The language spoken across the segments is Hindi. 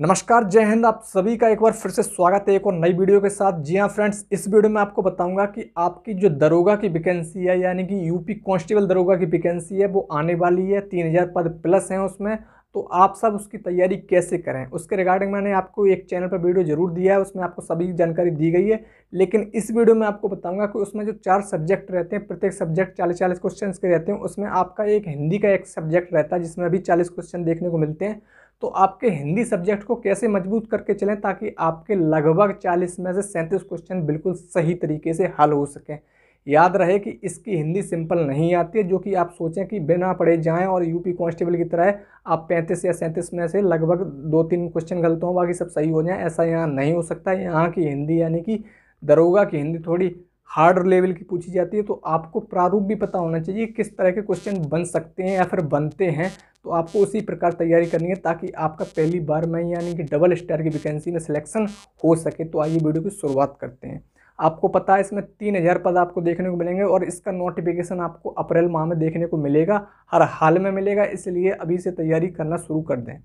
नमस्कार जय हिंद आप सभी का एक बार फिर से स्वागत है एक और नई वीडियो के साथ जी हाँ फ्रेंड्स इस वीडियो में आपको बताऊंगा कि आपकी जो दरोगा की वैकेंसी है यानी कि यूपी कांस्टेबल दरोगा की वैकेंसी है वो आने वाली है तीन हज़ार पद प्लस हैं उसमें तो आप सब उसकी तैयारी कैसे करें उसके रिगार्डिंग मैंने आपको एक चैनल पर वीडियो जरूर दिया है उसमें आपको सभी जानकारी दी गई है लेकिन इस वीडियो में आपको बताऊंगा कि उसमें जो चार सब्जेक्ट रहते हैं प्रत्येक सब्जेक्ट चालीस चालीस क्वेश्चन के रहते हैं उसमें आपका एक हिंदी का एक सब्जेक्ट रहता है जिसमें अभी चालीस क्वेश्चन देखने को मिलते हैं तो आपके हिंदी सब्जेक्ट को कैसे मजबूत करके चलें ताकि आपके लगभग 40 में से सैंतीस क्वेश्चन बिल्कुल सही तरीके से हल हो सकें याद रहे कि इसकी हिंदी सिंपल नहीं आती है जो कि आप सोचें कि बिना पढ़े जाएं और यूपी कांस्टेबल की तरह आप पैंतीस या सैंतीस में से लगभग दो तीन क्वेश्चन गलत हों बाकी सब सही हो जाएं ऐसा यहाँ नहीं हो सकता है यहाँ की हिंदी यानी कि दरोगा की हिंदी थोड़ी हार्ड लेवल की पूछी जाती है तो आपको प्रारूप भी पता होना चाहिए किस तरह के क्वेश्चन बन सकते हैं या फिर बनते हैं तो आपको उसी प्रकार तैयारी करनी है ताकि आपका पहली बार में यानी कि डबल स्टार की वैकेंसी में सिलेक्शन हो सके तो आइए वीडियो की शुरुआत करते हैं आपको पता है इसमें तीन हज़ार पद आपको देखने को मिलेंगे और इसका नोटिफिकेशन आपको अप्रैल माह में देखने को मिलेगा हर हाल में मिलेगा इसलिए अभी से तैयारी करना शुरू कर दें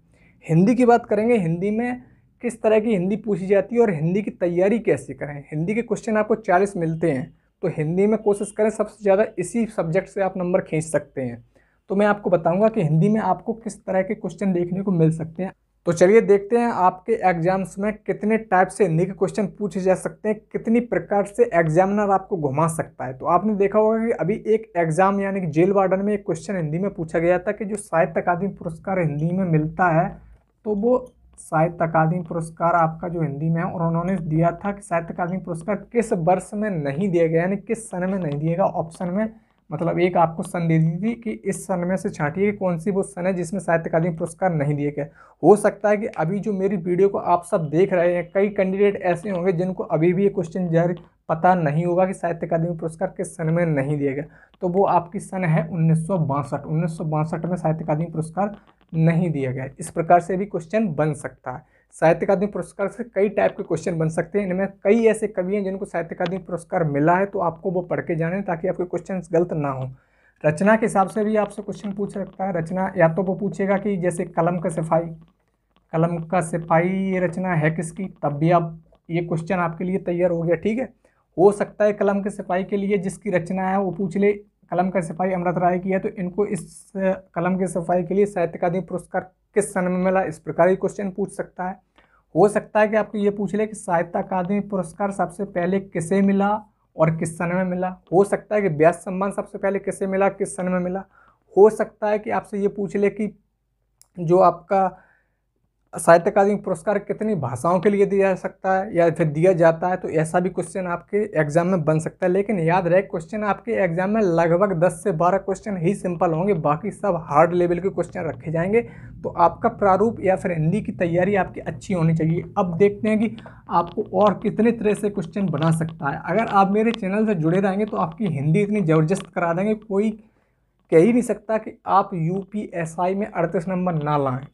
हिंदी की बात करेंगे हिंदी में किस तरह की हिंदी पूछी जाती है और हिंदी की तैयारी कैसे करें हिंदी के क्वेश्चन आपको चालीस मिलते हैं तो हिंदी में कोशिश करें सबसे ज़्यादा इसी सब्जेक्ट से आप नंबर खींच सकते हैं तो मैं आपको बताऊंगा कि हिंदी में आपको किस तरह के क्वेश्चन देखने को मिल सकते हैं तो चलिए देखते हैं आपके एग्जाम्स में कितने टाइप से हिंदी के क्वेश्चन पूछे जा सकते हैं कितनी प्रकार से एग्जामिनर आपको घुमा सकता है तो आपने देखा होगा कि अभी एक एग्ज़ाम यानी कि जेल वार्डन में एक क्वेश्चन हिंदी में पूछा गया था कि जो साहित्य अकादमी पुरस्कार हिंदी में मिलता है तो वो साहित्य अकादमी पुरस्कार आपका जो हिंदी में है और उन्होंने दिया था कि साहित्य अकादमी पुरस्कार किस वर्ष में नहीं दिया गया यानी किस सन में नहीं दिएगा ऑप्शन में मतलब एक आपको सन दे दी थी कि इस सन में से छाटिए कि कौन सी वो सन है जिसमें साहित्य अकादमी पुरस्कार नहीं दिए गए हो सकता है कि अभी जो मेरी वीडियो को आप सब देख रहे हैं कई कैंडिडेट ऐसे होंगे जिनको अभी भी ये क्वेश्चन जारी पता नहीं होगा कि साहित्य अकादमी पुरस्कार किस सन में नहीं दिए गए तो वो आपकी सन है उन्नीस सौ में साहित्य अकादमी पुरस्कार नहीं दिया गया इस प्रकार से भी क्वेश्चन बन सकता है साहित्य अकादमी पुरस्कार से कई टाइप के क्वेश्चन बन सकते हैं इनमें कई ऐसे कवि हैं जिनको साहित्य अकादमी पुरस्कार मिला है तो आपको वो पढ़ के जाने ताकि आपके क्वेश्चन गलत ना हों रचना के हिसाब से भी आपसे क्वेश्चन पूछ सकता है रचना या तो वो पूछेगा कि जैसे कलम का सिफाई कलम का सिपाही ये रचना है किसकी तब भी आप ये क्वेश्चन आपके लिए तैयार हो गया ठीक है हो सकता है कलम के सिपाही के लिए जिसकी रचना है वो पूछ ले कलम का सिपाही अमृत राय की है तो इनको इस कलम के सफाई के लिए साहित्य अकादमी पुरस्कार किस सन में मिला इस प्रकार ही क्वेश्चन पूछ सकता है हो सकता है कि आपको ये पूछ ले कि साहित्य अकादमी पुरस्कार सबसे पहले किसे मिला और किस सन में मिला हो सकता है कि व्यास सम्मान सबसे पहले किसे मिला किस सन में मिला हो सकता है कि आपसे ये पूछ ले कि जो आपका साहित्य अकादमी पुरस्कार कितनी भाषाओं के लिए दिया जा सकता है या फिर दिया जाता है तो ऐसा भी क्वेश्चन आपके एग्जाम में बन सकता है लेकिन याद रहे क्वेश्चन आपके एग्जाम में लगभग 10 से 12 क्वेश्चन ही सिंपल होंगे बाकी सब हार्ड लेवल के क्वेश्चन रखे जाएंगे तो आपका प्रारूप या फिर हिंदी की तैयारी आपकी अच्छी होनी चाहिए अब देखते हैं कि आपको और कितने तरह से क्वेश्चन बना सकता है अगर आप मेरे चैनल से जुड़े रहेंगे तो आपकी हिंदी इतनी ज़बरदस्त करा देंगे कोई कह ही नहीं सकता कि आप यू में अड़तीस नंबर ना लाएँ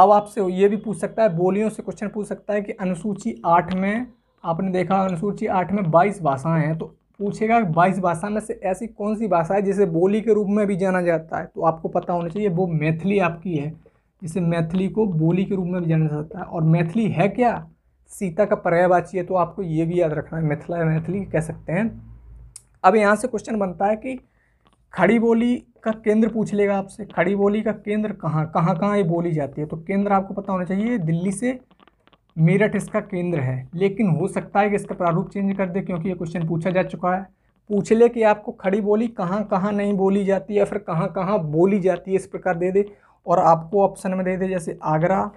अब आपसे ये भी पूछ सकता है बोलियों से क्वेश्चन पूछ सकता है कि अनुसूची आठ में आपने देखा अनुसूची आठ में बाईस भाषाएँ हैं तो पूछेगा बाईस भाषा में से ऐसी कौन सी भाषा है जिसे बोली के रूप में भी जाना जाता है तो आपको पता होना चाहिए वो मैथिली आपकी है जिसे मैथिली को बोली के रूप में भी जाना जाता है और मैथिली है क्या सीता का पर्यायवाची है तो आपको ये भी याद रखना है मिथिला मैथिली कह सकते हैं अब यहाँ से क्वेश्चन बनता है कि खड़ी बोली का केंद्र पूछ लेगा आपसे खड़ी बोली का केंद्र कहाँ कहाँ कहाँ ये बोली जाती है तो केंद्र आपको पता होना चाहिए दिल्ली से मेरठ इसका केंद्र है लेकिन हो सकता है कि इसका प्रारूप चेंज कर दे क्योंकि ये क्वेश्चन पूछा जा चुका है पूछ ले कि आपको खड़ी बोली कहाँ कहाँ नहीं बोली जाती या फिर कहाँ कहाँ बोली जाती है इस प्रकार दे दे और आपको ऑप्शन में दे दे जैसे आगरा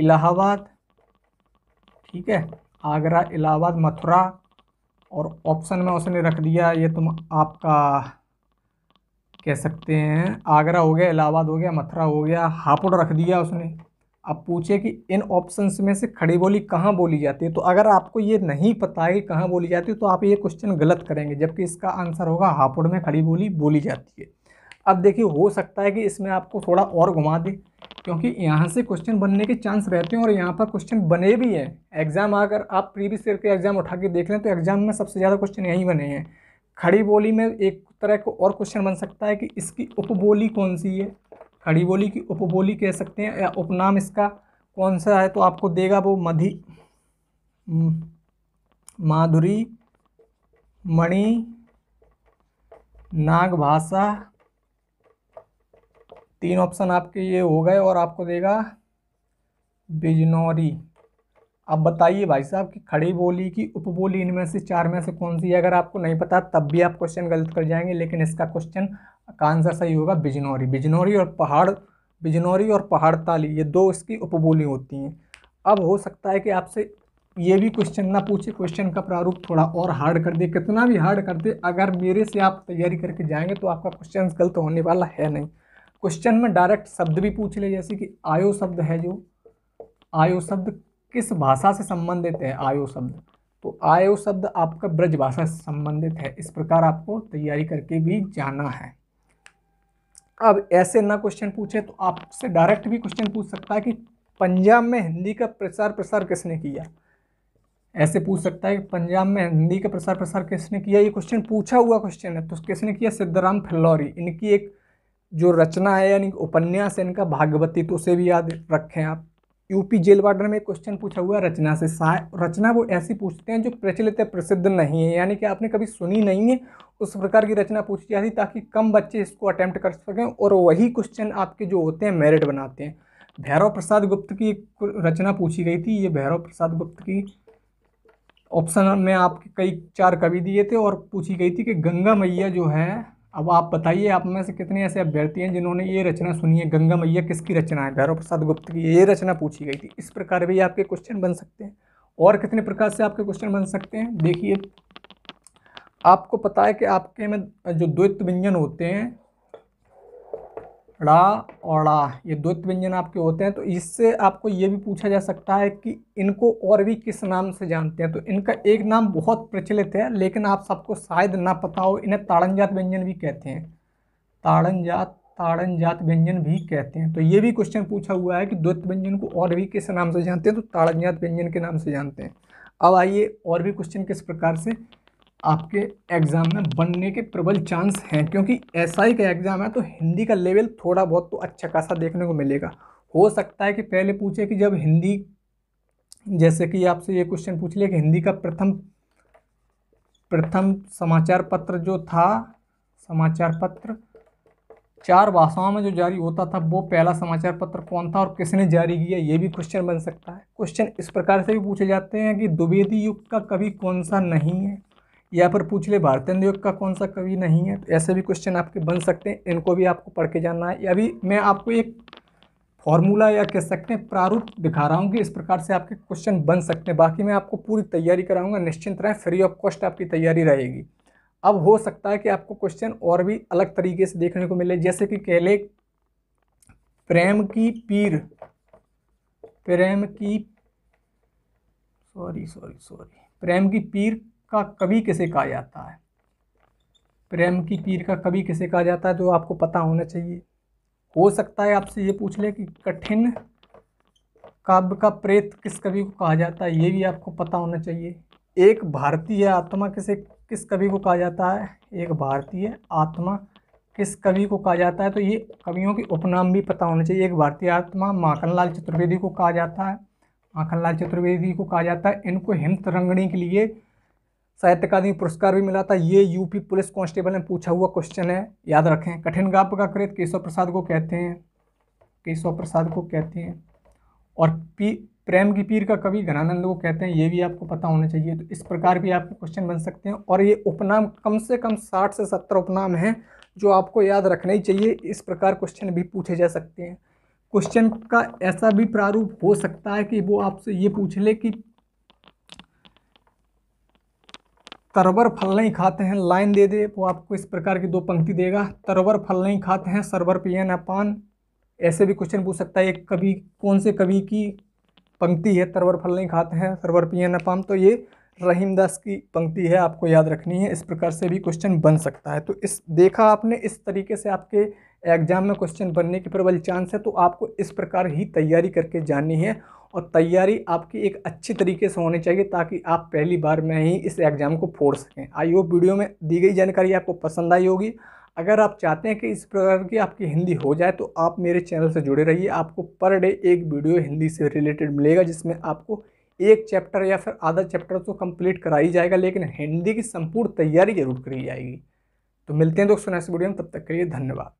इलाहाबाद ठीक है आगरा इलाहाबाद मथुरा और ऑप्शन में उसने रख दिया ये तुम आपका कह सकते हैं आगरा हो गया इलाहाबाद हो गया मथुरा हो गया हापुड़ रख दिया उसने अब पूछे कि इन ऑप्शंस में से खड़ी बोली कहाँ बोली जाती है तो अगर आपको ये नहीं पता है कि कहाँ बोली जाती है तो आप ये क्वेश्चन गलत करेंगे जबकि इसका आंसर होगा हापुड़ में खड़ी बोली बोली जाती है अब देखिए हो सकता है कि इसमें आपको थोड़ा और घुमा दे क्योंकि यहाँ से क्वेश्चन बनने के चांस रहते हैं और यहाँ पर क्वेश्चन बने भी हैं एग्ज़ाम अगर आप प्रीवियस ईयर के एग्ज़ाम उठा के देख लें तो एग्ज़ाम में सबसे ज़्यादा क्वेश्चन यहीं बने हैं खड़ी बोली में एक तरह को और क्वेश्चन बन सकता है कि इसकी उपबोली कौन सी है खड़ी बोली की उपबोली कह सकते हैं या उपनाम इसका कौन सा है तो आपको देगा वो मधि माधुरी मणि नागभाषा तीन ऑप्शन आपके ये हो गए और आपको देगा बिजनौरी अब बताइए भाई साहब कि खड़ी बोली की उपबोली इनमें से चार में से कौन सी है अगर आपको नहीं पता तब भी आप क्वेश्चन गलत कर जाएंगे लेकिन इसका क्वेश्चन का आंसर सही होगा बिजनौरी बिजनौरी और पहाड़ बिजनौरी और पहाड़ताली ये दो इसकी उपबोली होती हैं अब हो सकता है कि आपसे ये भी क्वेश्चन ना पूछे क्वेश्चन का प्रारूप थोड़ा और हार्ड कर दे कितना भी हार्ड कर दे अगर मेरे से आप तैयारी करके जाएंगे तो आपका क्वेश्चन गलत होने वाला है नहीं क्वेश्चन में डायरेक्ट शब्द भी पूछ ले जैसे कि आयो शब्द है जो आयो शब्द किस भाषा से संबंधित है आयो शब्द तो आयो शब्द आपका ब्रज भाषा से संबंधित है इस प्रकार आपको तैयारी करके भी जाना है अब ऐसे ना क्वेश्चन पूछे तो आपसे डायरेक्ट भी क्वेश्चन पूछ सकता है कि पंजाब में हिंदी का प्रचार प्रसार किसने किया ऐसे पूछ सकता है कि पंजाब में हिंदी का प्रसार प्रसार किसने किया ये क्वेश्चन पूछा हुआ क्वेश्चन है तो किसने किया सिद्धराम फिल्लौरी इनकी एक जो रचना है यानी उपन्यास है इनका भागवती तो उसे भी याद रखें आप यूपी जेल वार्डर में क्वेश्चन पूछा हुआ रचना से साय रचना वो ऐसी पूछते हैं जो प्रचलित है प्रसिद्ध नहीं है यानी कि आपने कभी सुनी नहीं है उस प्रकार की रचना पूछी जाती ताकि कम बच्चे इसको अटैम्प्ट कर सकें और वही क्वेश्चन आपके जो होते हैं मेरिट बनाते हैं भैरव प्रसाद गुप्त की रचना पूछी गई थी ये भैरव प्रसाद गुप्त की ऑप्शन में आपके कई चार कवि दिए थे और पूछी गई थी कि गंगा मैया जो है अब आप बताइए आप में से कितने ऐसे अभ्यर्थी हैं जिन्होंने ये रचना सुनी है गंगा मैया किसकी रचना है भैरव प्रसाद गुप्त की ये रचना पूछी गई थी इस प्रकार भी आपके क्वेश्चन बन सकते हैं और कितने प्रकार से आपके क्वेश्चन बन सकते हैं देखिए आपको पता है कि आपके में जो द्वित व्यंजन होते हैं ड़ा और ये द्वित व्यंजन आपके होते हैं तो इससे आपको ये भी पूछा जा सकता है कि इनको और भी किस नाम से जानते हैं तो इनका एक नाम बहुत प्रचलित है लेकिन आप सबको शायद ना पता हो इन्हें ताड़नजात व्यंजन भी कहते हैं ताड़नजात ताड़नजात व्यंजन भी कहते हैं तो ये भी क्वेश्चन पूछा हुआ है कि द्वित व्यंजन को और भी किस नाम से जानते हैं तो ताड़नजात व्यंजन के नाम से जानते हैं अब आइए और भी क्वेश्चन किस प्रकार से आपके एग्ज़ाम में बनने के प्रबल चांस हैं क्योंकि ऐसा ही का एग्ज़ाम है तो हिंदी का लेवल थोड़ा बहुत तो अच्छा खासा देखने को मिलेगा हो सकता है कि पहले पूछे कि जब हिंदी जैसे कि आपसे ये क्वेश्चन पूछ लिया कि हिंदी का प्रथम प्रथम समाचार पत्र जो था समाचार पत्र चार भाषाओं में जो जारी होता था वो पहला समाचार पत्र कौन था और किसने जारी किया ये भी क्वेश्चन बन सकता है क्वेश्चन इस प्रकार से भी पूछे जाते हैं कि द्विवेदी युग का कभी कौन सा नहीं है या फिर पूछ ले भारतेंद्र योग का कौन सा कवि नहीं है तो ऐसे भी क्वेश्चन आपके बन सकते हैं इनको भी आपको पढ़ के जानना है अभी मैं आपको एक फॉर्मूला या कह सकते हैं प्रारूप दिखा रहा हूँ कि इस प्रकार से आपके क्वेश्चन बन सकते हैं बाकी मैं आपको पूरी तैयारी कराऊंगा निश्चिंत रहें फ्री ऑफ कॉस्ट आपकी तैयारी रहेगी अब हो सकता है कि आपको क्वेश्चन और भी अलग तरीके से देखने को मिले जैसे कि कह ले प्रेम की पीर प्रेम की सॉरी सॉरी सॉरी प्रेम की पीर का कवि किसे कहा जाता है प्रेम की पीर का कवि किसे कहा जाता है तो आपको पता होना चाहिए हो सकता है आपसे ये पूछ ले कि कठिन काव्य का प्रेत किस कवि को कहा जाता है ये भी आपको पता होना चाहिए एक भारतीय आत्मा किसे किस कवि को कहा जाता है एक भारतीय आत्मा किस कवि को कहा जाता है तो ये कवियों के उपनाम भी पता होना चाहिए एक भारतीय आत्मा माखनलाल चतुर्वेदी को कहा जाता है माखनलाल चतुर्वेदी को कहा जाता है इनको हिंद रंगने के लिए साहित्य अकादमी पुरस्कार भी मिला था ये यूपी पुलिस कांस्टेबल ने पूछा हुआ क्वेश्चन है याद रखें कठिन गाप का कृत केशव प्रसाद को कहते हैं केशव प्रसाद को कहते हैं और पी प्रेम की पीर का कवि घनानंद को कहते हैं ये भी आपको पता होना चाहिए तो इस प्रकार भी आपके क्वेश्चन बन सकते हैं और ये उपनाम कम से कम साठ से सत्तर उपनाम हैं जो आपको याद रखना ही चाहिए इस प्रकार क्वेश्चन भी पूछे जा सकते हैं क्वेश्चन का ऐसा भी प्रारूप हो सकता है कि वो आपसे ये पूछ ले कि तरवर फल नहीं खाते हैं लाइन दे दे वो आपको इस प्रकार की दो पंक्ति देगा तरवर फल नहीं खाते हैं सरवर न पान ऐसे भी क्वेश्चन पूछ सकता है एक कवि कौन से कवि की पंक्ति है तरवर फल नहीं खाते हैं सरवर न अपान तो ये रहीमदास की पंक्ति है आपको याद रखनी है इस प्रकार से भी क्वेश्चन बन सकता है तो इस देखा आपने इस तरीके से आपके एग्जाम में क्वेश्चन बनने की प्रबल चांस है तो आपको इस प्रकार ही तैयारी करके जानी है और तैयारी आपकी एक अच्छी तरीके से होनी चाहिए ताकि आप पहली बार में ही इस एग्ज़ाम को फोड़ सकें आई होप वीडियो में दी गई जानकारी आपको पसंद आई होगी अगर आप चाहते हैं कि इस प्रकार की आपकी हिंदी हो जाए तो आप मेरे चैनल से जुड़े रहिए आपको पर डे एक वीडियो हिंदी से रिलेटेड मिलेगा जिसमें आपको एक चैप्टर या फिर आधा चैप्टर तो कंप्लीट कराई जाएगा लेकिन हिंदी की संपूर्ण तैयारी जरूर करी जाएगी तो मिलते हैं दोस्तों नेक्स्ट वीडियो में तब तक के लिए धन्यवाद